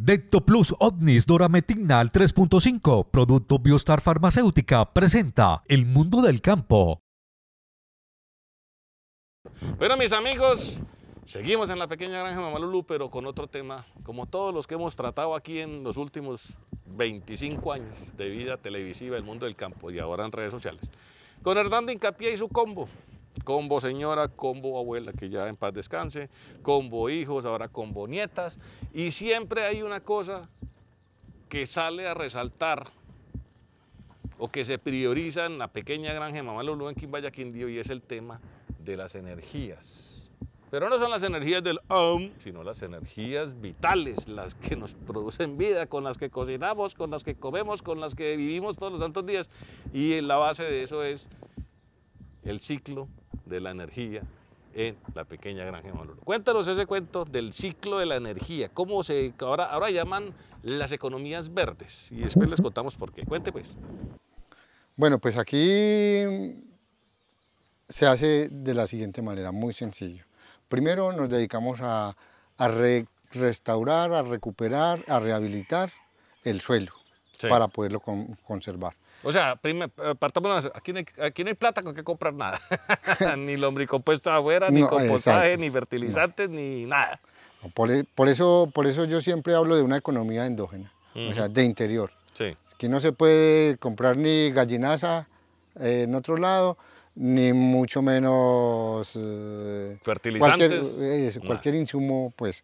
Dectoplus Plus Dorametina al 3.5, producto Biostar Farmacéutica, presenta El Mundo del Campo. Bueno, mis amigos, seguimos en la pequeña granja Mamalulu, pero con otro tema, como todos los que hemos tratado aquí en los últimos 25 años de vida televisiva, El Mundo del Campo y ahora en redes sociales. Con Hernando Incapié y su combo, combo señora, combo abuela, que ya en paz descanse, combo hijos, ahora combo nietas, y siempre hay una cosa que sale a resaltar o que se prioriza en la pequeña granja de Mamá Lulú en Quimbaya, Quindío, y es el tema de las energías. Pero no son las energías del OM, sino las energías vitales, las que nos producen vida, con las que cocinamos, con las que comemos, con las que vivimos todos los santos días. Y la base de eso es el ciclo de la energía en la pequeña granja de Cuéntanos ese cuento del ciclo de la energía, cómo se ahora, ahora llaman las economías verdes y después les contamos por qué. Cuente pues. Bueno, pues aquí se hace de la siguiente manera, muy sencillo. Primero nos dedicamos a, restaurar, a recuperar, a rehabilitar el suelo para poderlo conservar. O sea, partamos, aquí no, aquí no hay plata con que comprar nada. ni lombricompuesta afuera, ni compostaje, ni fertilizantes, ni nada. E, por, eso, por eso yo siempre hablo de una economía endógena, o sea, de interior. Sí. Aquí no se puede comprar ni gallinaza eh, en otro lado, ni mucho menos... Eh, fertilizantes. Eh, cualquier, insumo, pues.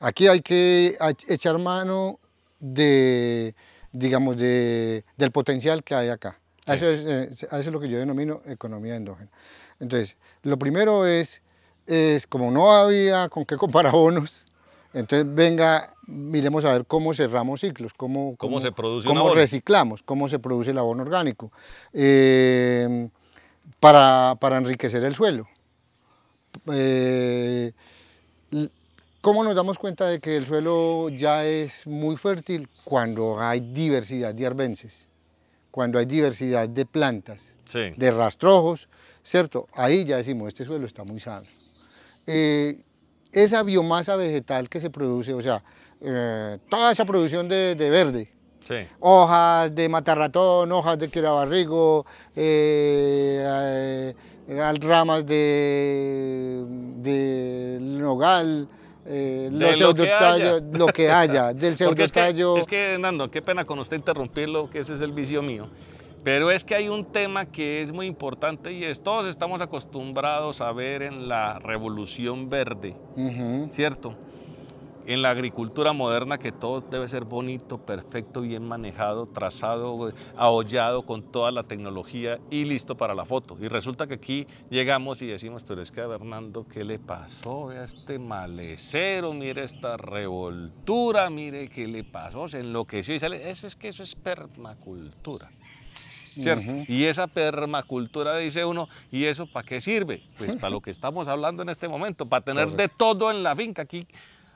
Aquí hay que echar mano de digamos, del potencial que hay acá. Eh, eso, es, lo que yo denomino economía endógena. Entonces, lo primero es, es como no había con qué comparar bonos, entonces venga, miremos a ver cómo cerramos ciclos, cómo, cómo, se produce cómo reciclamos, cómo se produce el abono orgánico, eh, para, enriquecer el suelo. Eh, ¿Cómo nos damos cuenta de que el suelo ya es muy fértil? Cuando hay diversidad de arbences, cuando hay diversidad de plantas, de rastrojos, ¿cierto? Ahí ya decimos, este suelo está muy sano. Eh, esa biomasa vegetal que se produce, o sea, eh, toda esa producción de, verde, hojas de matarratón, hojas de quirabarrigo, eh, ramas de nogal, eh, lo, que haya, del pseudotallo. Es que, es Nando, qué pena con usted interrumpirlo, que ese es el vicio mío. Pero es que hay un tema que es muy importante y es todos estamos acostumbrados a ver en la revolución verde, ¿cierto? en la agricultura moderna que todo debe ser bonito, perfecto, bien manejado, trazado, ahollado con toda la tecnología y listo para la foto. Y resulta que aquí llegamos y decimos, pero es que a Fernando, ¿qué le pasó? a este malecero, mire esta revoltura, mire qué le pasó, se enloqueció y sale. Eso es que eso es permacultura. ¿Cierto? Y esa permacultura, dice uno, ¿y eso para qué sirve? Pues para lo que estamos hablando en este momento, para tener de todo en la finca. Aquí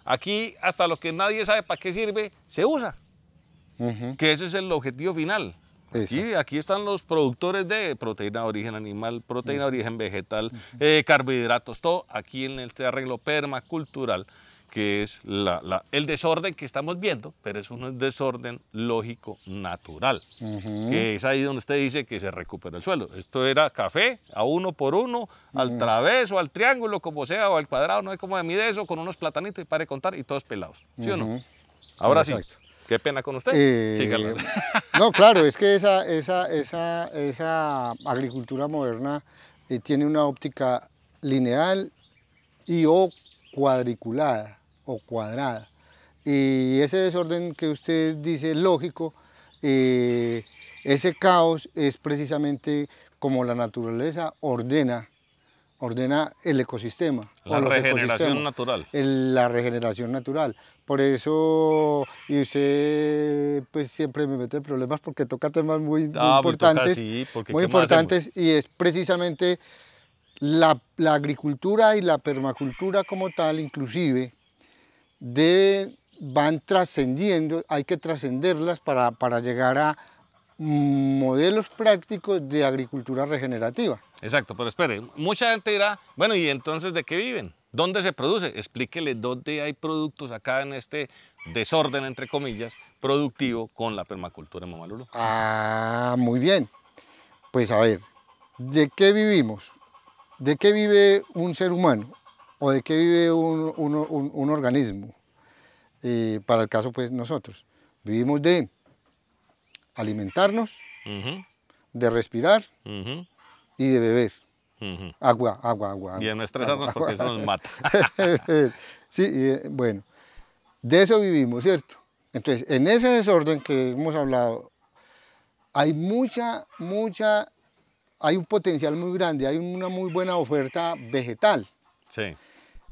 Aquí hasta lo que nadie sabe para qué sirve, se usa. Que ese es el objetivo final. Aquí, aquí, están los productores de proteína de origen animal, proteína de origen vegetal, eh, carbohidratos, todo aquí en este arreglo permacultural que es el desorden que estamos viendo, pero es un desorden lógico natural, que es ahí donde usted dice que se recupera el suelo. Esto era café, a uno por uno, al través al traveso, al triángulo, como sea, o al cuadrado, no hay como de mide eso, con unos platanitos y para contar, y todos pelados, ¿sí o no? Ahora sí, qué pena con usted, eh, No, claro, es que esa, agricultura moderna eh, tiene una óptica lineal y o cuadriculada o cuadrada. Y ese desorden que usted dice lógico, eh, ese caos es precisamente como la naturaleza ordena ordena el ecosistema. La regeneración natural. la regeneración natural. Por eso, y usted pues siempre me mete en problemas porque toca temas muy, ah, importantes. muy importantes y es precisamente la, agricultura y la permacultura como tal, inclusive, de, van trascendiendo, hay que trascenderlas para, llegar a modelos prácticos de agricultura regenerativa. Exacto, pero espere, mucha gente dirá, bueno, ¿y entonces de qué viven? ¿Dónde se produce? Explíquele dónde hay productos acá en este desorden, entre comillas, productivo con la permacultura en Mamalulo. Ah, muy bien. Pues a ver, ¿de qué vivimos? ¿De qué vive un ser humano? o de qué vive un, organismo. Eh, para el caso, pues nosotros vivimos de alimentarnos, de respirar y de beber. agua, agua, agua, Y de no estresarnos porque eso nos mata. sí, eh, bueno, de eso vivimos, ¿cierto? Entonces, en ese desorden que hemos hablado, hay mucha, mucha, hay un potencial muy grande, hay una muy buena oferta vegetal. Sí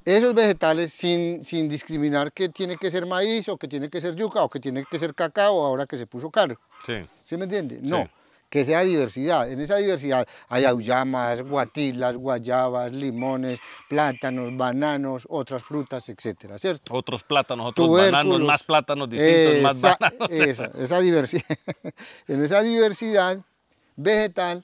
esos vegetales sin, sin discriminar que tiene que ser maíz o que tiene que ser yuca o que tiene que ser cacao ahora que se puso caro. Sí. me entiende? No. Que sea diversidad. En esa diversidad hay auyamas, guatilas, guayabas, limones, plátanos, bananos, otras frutas, etcétera, ¿cierto? Otros plátanos, otros bananos, más plátanos distintos, más bananos. esa diversidad. en esa diversidad vegetal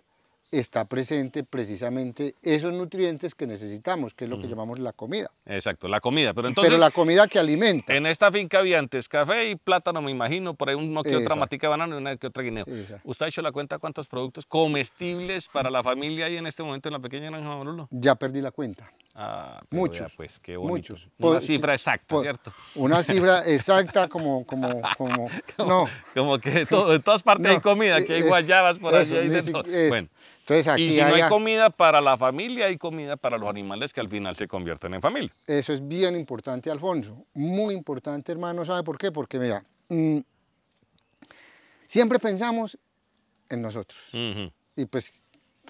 está presente precisamente esos nutrientes que necesitamos, que es lo que llamamos la comida. Exacto, la comida. Pero, entonces, la comida que alimenta. En esta finca había antes café y plátano, me imagino, por ahí uno que otra matica de banana y una que otra guineo. ¿Usted ha hecho la cuenta cuántos productos comestibles para la familia hay en este momento en la pequeña granja Marulo? Ya perdí la cuenta. Ah, muchos. pues Muchos. Una pues, cifra exacta, pues, ¿cierto? Una cifra exacta como, como, como, no. Como que en todas partes hay comida, que hay guayabas por ahí Bueno, aquí y si no hay comida para la familia, hay comida para los animales que al final se convierten en familia. Eso es bien importante, Alfonso. Muy importante, hermano. ¿Sabe por qué? Porque, mira, mm, siempre pensamos en nosotros. Y pues,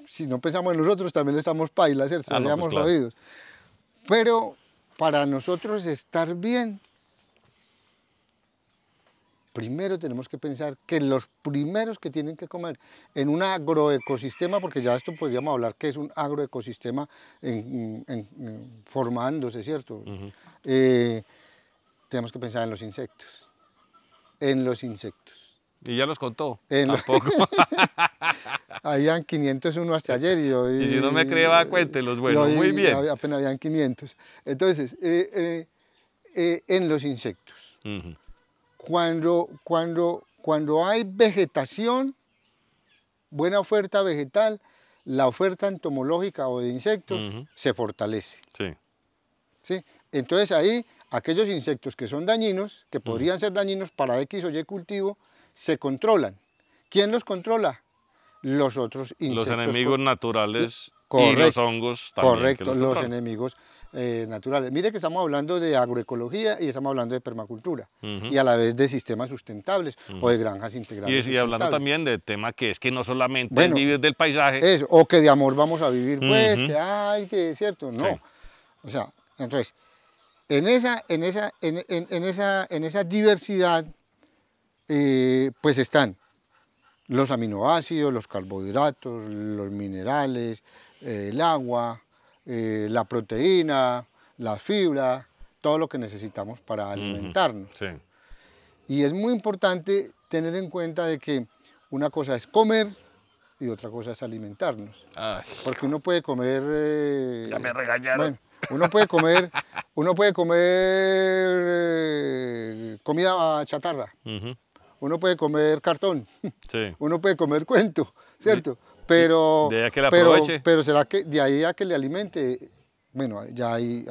si no pensamos en nosotros, también estamos pailas, ¿cierto? Ah, pues, Pero para nosotros estar bien, primero tenemos que pensar que los primeros que tienen que comer en un agroecosistema, porque ya esto podríamos hablar que es un agroecosistema formándose, ¿cierto? Eh, tenemos que pensar en los insectos, en los insectos. Y ya los contó. En Tampoco. Los... habían 501 hasta ayer. Y, yo, y, no me creía, cuéntelos. Bueno, muy bien. Apenas habían 500. Entonces, eh, eh, en los insectos. Cuando, cuando, cuando hay vegetación, buena oferta vegetal, la oferta entomológica o de insectos se fortalece. Entonces ahí aquellos insectos que son dañinos, que podrían ser dañinos para X o Y cultivo, se controlan. ¿Quién los controla? Los otros insectos. Los enemigos naturales y los hongos también. Correcto, los, los, enemigos eh, naturales. Mire que estamos hablando de agroecología y estamos hablando de permacultura y a la vez de sistemas sustentables o de granjas integradas Y, hablando también del tema que es que no solamente vivir del paisaje. o que de amor vamos a vivir, pues, que ay, que es cierto, no. O sea, entonces, en esa, en esa, en, en, esa, en esa diversidad, eh, pues están los aminoácidos, los carbohidratos, los minerales, eh, el agua, eh, la proteína, la fibra, todo lo que necesitamos para alimentarnos. Y es muy importante tener en cuenta de que una cosa es comer y otra cosa es alimentarnos. Porque uno puede comer... Eh, ya me regañaron. uno puede comer, uno puede comer eh, comida chatarra, uno puede comer cartón, uno puede comer cuento, ¿cierto? Pero, será que de ahí a que le alimente, bueno, ya hay,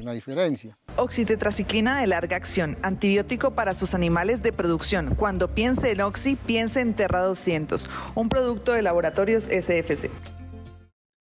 una diferencia. Oxitetraciclina de larga acción, antibiótico para sus animales de producción. Cuando piense en Oxy, piense en Terra 200, un producto de laboratorios SFC.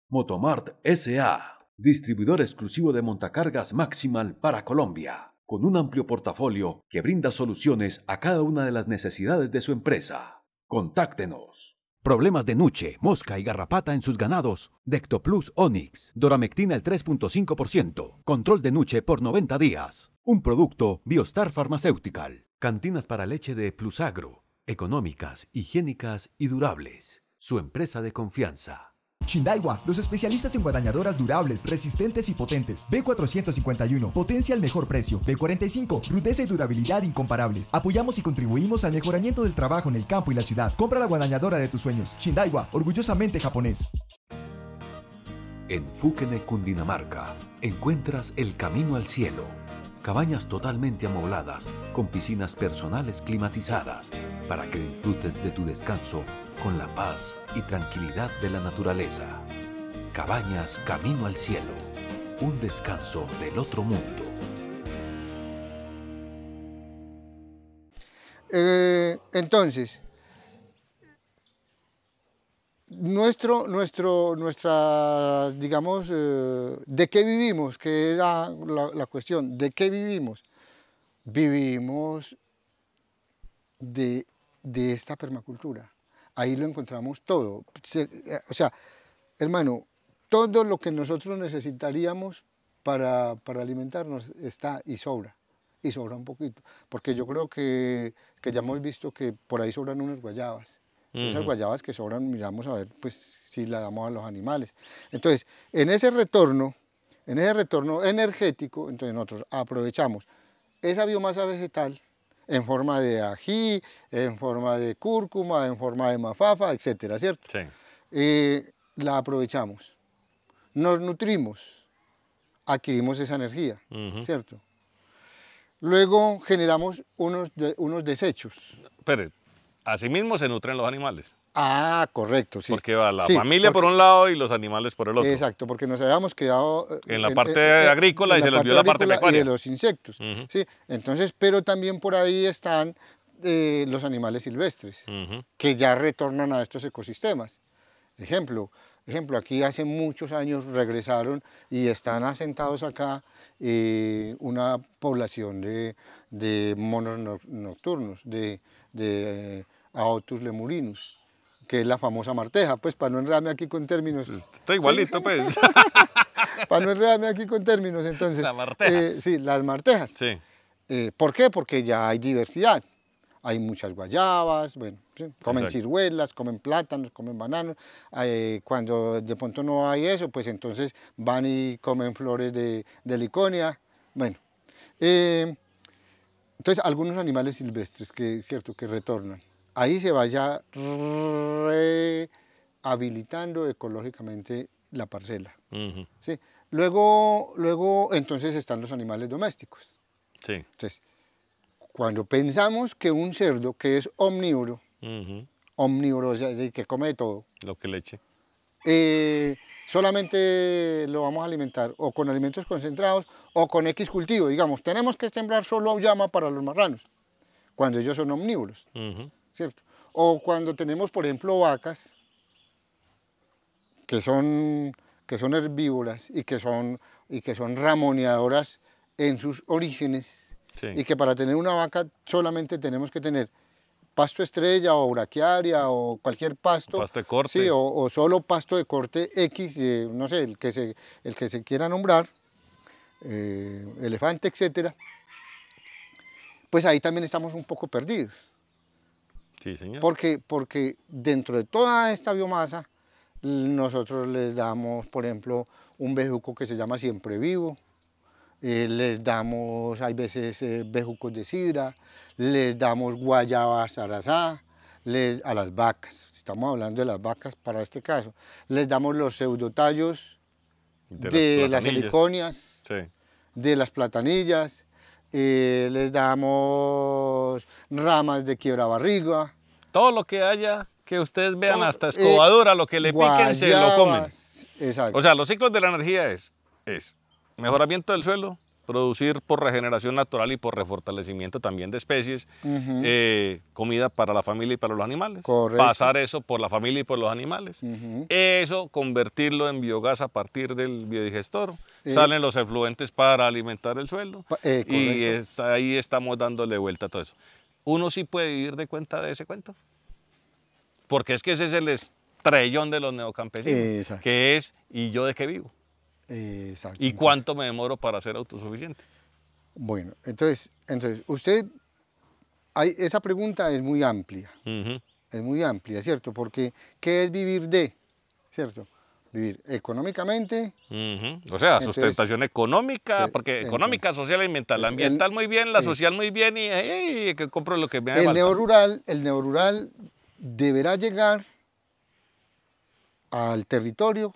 Motomart SA, distribuidor exclusivo de montacargas Maximal para Colombia, con un amplio portafolio que brinda soluciones a cada una de las necesidades de su empresa. Contáctenos Problemas de nuche, mosca y garrapata en sus ganados. Dectoplus Onyx. Doramectina el 3.5%. Control de nuche por 90 días. Un producto Biostar Pharmaceutical. Cantinas para leche de Plusagro. Económicas, higiénicas y durables. Su empresa de confianza. Shindaiwa, los especialistas en guadañadoras durables, resistentes y potentes. B451, potencia al mejor precio. B45, rudeza y durabilidad incomparables. Apoyamos y contribuimos al mejoramiento del trabajo en el campo y la ciudad. Compra la guadañadora de tus sueños. Shindaiwa, orgullosamente japonés. En Fukene, Cundinamarca, encuentras el camino al cielo. Cabañas totalmente amobladas, con piscinas personales climatizadas, para que disfrutes de tu descanso con la paz y tranquilidad de la naturaleza. Cabañas Camino al Cielo, un descanso del otro mundo. Eh, entonces, nuestro, nuestro, nuestra, digamos, eh, ¿de qué vivimos? Que era la, cuestión, ¿de qué vivimos? Vivimos de esta permacultura ahí lo encontramos todo. Eh, o sea, hermano, todo lo que nosotros necesitaríamos para, para alimentarnos está y sobra, y sobra un poquito, porque yo creo que, que ya hemos visto que por ahí sobran unas guayabas. Esas guayabas que sobran, miramos a ver pues, si la damos a los animales. Entonces, en ese retorno, en ese retorno energético, entonces nosotros aprovechamos esa biomasa vegetal en forma de ají, en forma de cúrcuma, en forma de mafafa, etcétera, ¿cierto? Sí. Eh, la aprovechamos, nos nutrimos, adquirimos esa energía, ¿cierto? Luego generamos unos, unos desechos. Pero, asimismo se nutren los animales. Ah, correcto, sí. Porque va la familia por un lado y los animales por el otro. Exacto, porque nos habíamos quedado... Eh, en eh, eh, la parte agrícola y se les vio la parte pecuaria. de los insectos, sí. Entonces, pero también por ahí están los animales silvestres, que ya retornan a estos ecosistemas. Ejemplo, ejemplo, aquí hace muchos años regresaron y están asentados acá una población de, monos nocturnos, de, Aotus lemurinus que es la famosa marteja, pues para no enredarme aquí con términos. Pues, está igualito, pues. para no enredarme aquí con términos, entonces. La marteja. Eh, sí, las martejas. Sí. Eh, ¿Por qué? Porque ya hay diversidad. Hay muchas guayabas, bueno, comen ciruelas, comen plátanos, comen bananos. Eh, cuando de pronto no hay eso, pues entonces van y comen flores de, liconia. Bueno, entonces algunos animales silvestres que, cierto, que retornan ahí se vaya rehabilitando ecológicamente la parcela. luego, luego, entonces están los animales domésticos. Entonces, cuando pensamos que un cerdo que es omnívoro, omnívoro, que come de todo. Lo que le eche. Eh, solamente lo vamos a alimentar o con alimentos concentrados o con X cultivo. Digamos, tenemos que sembrar solo llama para los marranos, cuando ellos son omnívoros. O cuando tenemos, por ejemplo, vacas que son, que son herbívoras y que son, y que son ramoneadoras en sus orígenes y que para tener una vaca solamente tenemos que tener pasto estrella o braquiaria o cualquier pasto. Pasto Sí, o, solo pasto de corte X, eh, no sé, el que se, el que se quiera nombrar, eh, elefante, etc. Pues ahí también estamos un poco perdidos. Porque, porque dentro de toda esta biomasa, nosotros les damos, por ejemplo, un bejuco que se llama siempre vivo, eh, les damos, hay veces, eh, bejucos de sidra, les damos guayaba zarazá les, a las vacas, estamos hablando de las vacas para este caso, les damos los pseudotallos de, las, las heliconias, de las platanillas, eh, les damos ramas de quiebra barriga. Todo lo que haya, que ustedes vean hasta eh, escobadura, lo que le piquen se lo comen. O sea, los ciclos de la energía es, es mejoramiento del suelo, producir por regeneración natural y por refortalecimiento también de especies, eh, comida para la familia y para los animales, pasar eso por la familia y por los animales, eso convertirlo en biogás a partir del biodigestor, eh. salen los efluentes para alimentar el suelo y ahí estamos dándole vuelta a todo eso uno sí puede vivir de cuenta de ese cuento. Porque es que ese es el estrellón de los neocampesinos, que es, ¿y yo de qué vivo? Exacto. ¿Y cuánto me demoro para ser autosuficiente? Bueno, entonces, entonces usted, esa pregunta es muy amplia, es muy amplia, ¿cierto? Porque, ¿qué es vivir de? ¿Cierto? vivir económicamente. O sea, sustentación económica, porque económica, social y ambiental. La ambiental muy bien, la social muy bien y que compro lo que me el El neorural, el neorural deberá llegar al territorio,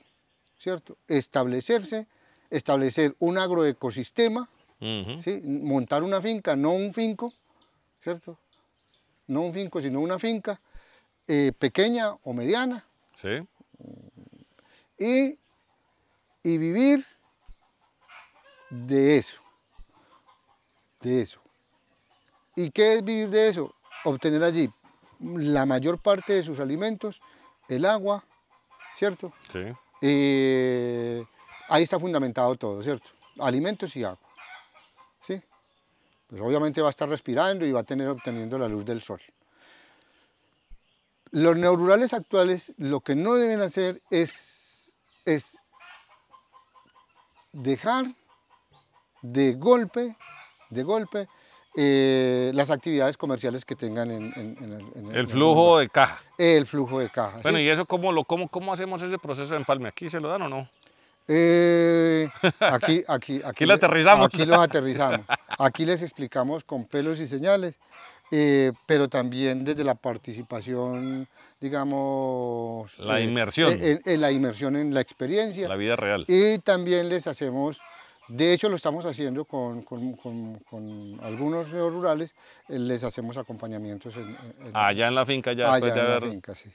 ¿cierto? Establecerse, establecer un agroecosistema, ¿sí? montar una finca, no un finco, ¿cierto? No un finco, sino una finca eh, pequeña o mediana. Sí y, vivir de eso, de eso. ¿Y qué es vivir de eso? Obtener allí la mayor parte de sus alimentos, el agua, ¿cierto? Sí. Eh, ahí está fundamentado todo, ¿cierto? Alimentos y agua, ¿sí? Pues obviamente va a estar respirando y va a tener obteniendo la luz del sol. Los neururales actuales lo que no deben hacer es es dejar de golpe, de golpe, eh, las actividades comerciales que tengan en, el, flujo de caja. El flujo de caja. Bueno, ¿y eso cómo, lo, cómo, hacemos ese proceso de empalme? ¿Aquí se lo dan o no? Eh, aquí, aquí, aquí, lo aterrizamos. Aquí lo aterrizamos. Aquí les explicamos con pelos y señales eh, pero también desde la participación, digamos... La eh, inmersión. En, eh, la inmersión en la experiencia. La vida real. Y también les hacemos de hecho, lo estamos haciendo con, algunos rurales, les hacemos acompañamientos. En, allá en la finca, ya después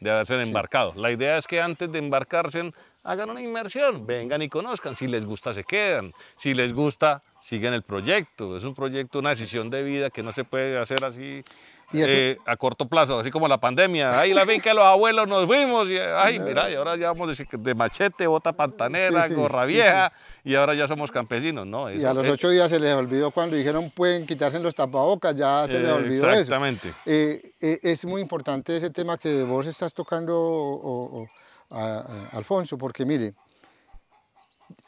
de, haberse embarcado. La idea es que antes de embarcarse hagan una inmersión, vengan y conozcan, si les gusta se quedan, si les gusta siguen el proyecto, es un proyecto, una decisión de vida que no se puede hacer así eh, a corto plazo, así como la pandemia, ahí la ven que los abuelos nos fuimos, y, ay mira, y ahora ya vamos de, machete, bota pantanera, gorra vieja, y ahora ya somos campesinos, ¿no? y a los ocho días se les olvidó cuando dijeron pueden quitarse los tapabocas, ya se les olvidó exactamente. eso. Exactamente. Eh, eh, es muy importante ese tema que vos estás tocando o Alfonso, porque mire,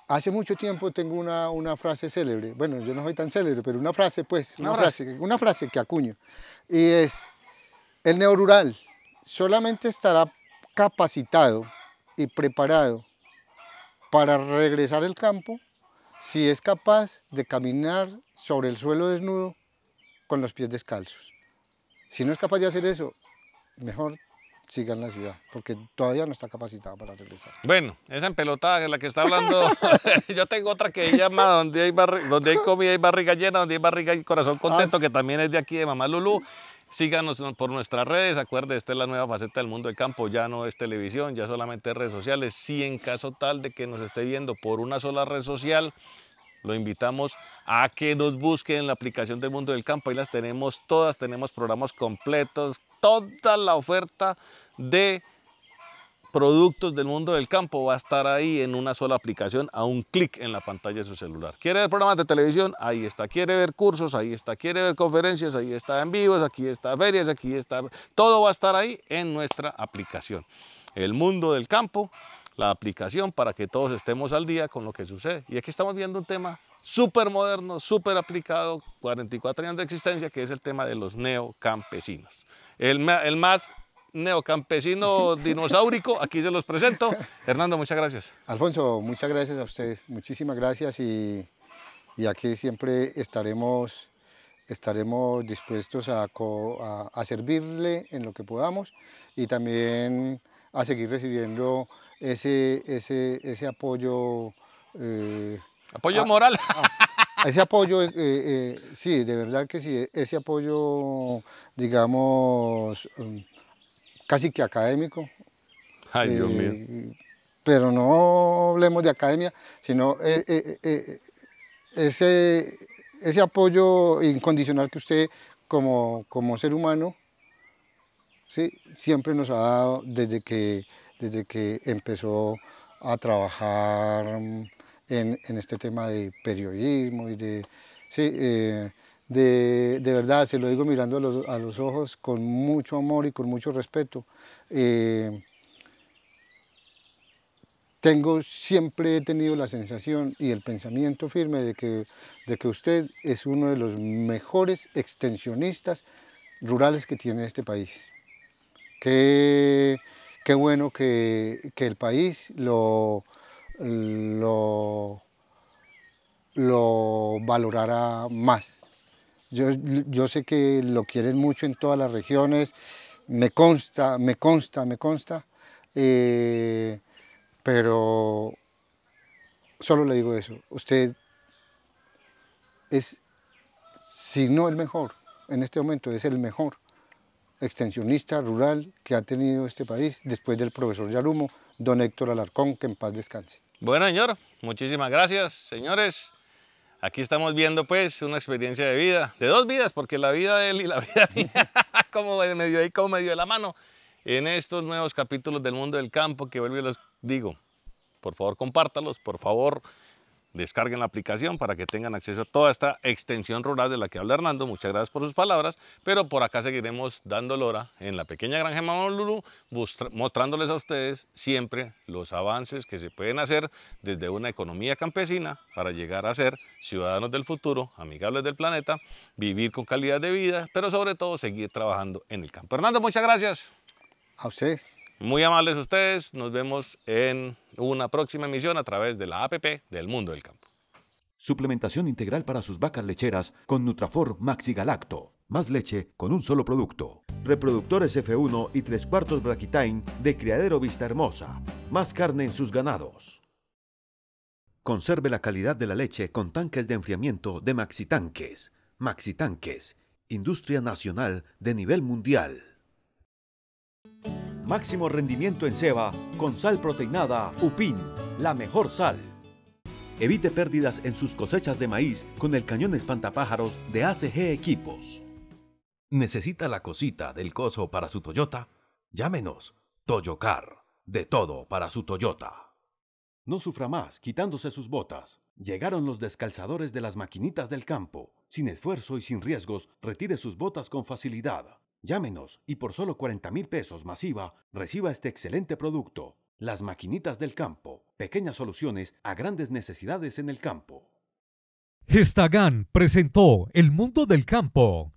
hace mucho tiempo tengo una, frase célebre, bueno, yo no soy tan célebre, pero una frase pues, una, frase. que acuño, y es, el neorural solamente estará capacitado y preparado para regresar al campo si es capaz de caminar sobre el suelo desnudo con los pies descalzos. Si no es capaz de hacer eso, mejor sigan en la ciudad, porque todavía no está capacitado para regresar. Bueno, esa empelotada de la que está hablando, yo tengo otra que llama donde hay, donde hay comida y barriga llena, donde hay barriga y corazón contento, ah, que también es de aquí de Mamá Lulú. Síganos por nuestras redes, acuerde, esta es la nueva faceta del mundo del campo, ya no es televisión, ya solamente redes sociales. Si en caso tal de que nos esté viendo por una sola red social, lo invitamos a que nos busquen en la aplicación del mundo del campo, ahí las tenemos todas, tenemos programas completos, toda la oferta de productos del mundo del campo va a estar ahí en una sola aplicación a un clic en la pantalla de su celular. ¿Quiere ver programas de televisión? Ahí está. ¿Quiere ver cursos? Ahí está. ¿Quiere ver conferencias? Ahí está en vivos, aquí está ferias, aquí está. Todo va a estar ahí en nuestra aplicación. El mundo del campo, la aplicación para que todos estemos al día con lo que sucede. Y aquí estamos viendo un tema súper moderno, súper aplicado, 44 años de existencia, que es el tema de los neocampesinos. El, el más neocampesino dinosaurico, aquí se los presento. Hernando, muchas gracias. Alfonso, muchas gracias a ustedes, muchísimas gracias y, aquí siempre estaremos, estaremos dispuestos a, servirle en lo que podamos y también a seguir recibiendo ese, ese, ese apoyo. Eh, apoyo moral. ese apoyo, eh, eh, sí, de verdad que sí, ese apoyo, digamos, mm, casi que académico. Ay, Dios mío. Eh, pero no hablemos de academia, sino eh, eh, ese, ese apoyo incondicional que usted como, como ser humano ¿sí? siempre nos ha dado desde que, desde que empezó a trabajar en, este tema de periodismo y de de, verdad, se lo digo mirando a los, ojos con mucho amor y con mucho respeto. Eh, tengo, siempre he tenido la sensación y el pensamiento firme de que, usted es uno de los mejores extensionistas rurales que tiene este país. Qué, bueno que, el país lo, lo, lo valorará más. Yo, yo sé que lo quieren mucho en todas las regiones, me consta, me consta, me consta, eh, pero solo le digo eso, usted es, si no el mejor, en este momento es el mejor extensionista rural que ha tenido este país después del profesor Yarumo, don Héctor Alarcón, que en paz descanse. Bueno, señor, muchísimas gracias, señores. Aquí estamos viendo pues una experiencia de vida, de dos vidas, porque la vida de él y la vida mía, como medio ahí, como medio de la mano, en estos nuevos capítulos del mundo del campo que vuelvo y los digo. Por favor, compártalos, por favor, descarguen la aplicación para que tengan acceso a toda esta extensión rural de la que habla Hernando. Muchas gracias por sus palabras, pero por acá seguiremos dando lora en la pequeña granja de Lulú, mostrándoles a ustedes siempre los avances que se pueden hacer desde una economía campesina para llegar a ser ciudadanos del futuro, amigables del planeta, vivir con calidad de vida, pero sobre todo seguir trabajando en el campo. Hernando, muchas gracias. A ustedes. Muy amables a ustedes, nos vemos en una próxima emisión a través de la APP del Mundo del Campo. Suplementación integral para sus vacas lecheras con Nutrafor Maxi Galacto. Más leche con un solo producto. Reproductores F1 y 3 cuartos Braquitain de Criadero Vista Hermosa. Más carne en sus ganados. Conserve la calidad de la leche con tanques de enfriamiento de MaxiTanques, Tanques. Maxi industria nacional de nivel mundial. Máximo rendimiento en ceba con sal proteinada Upin, la mejor sal. Evite pérdidas en sus cosechas de maíz con el cañón espantapájaros de ACG Equipos. ¿Necesita la cosita del coso para su Toyota? Llámenos Toyocar, de todo para su Toyota. No sufra más quitándose sus botas. Llegaron los descalzadores de las maquinitas del campo. Sin esfuerzo y sin riesgos, retire sus botas con facilidad. Llámenos y por solo 40 mil pesos masiva reciba este excelente producto. Las maquinitas del campo, pequeñas soluciones a grandes necesidades en el campo. gestagán presentó El Mundo del Campo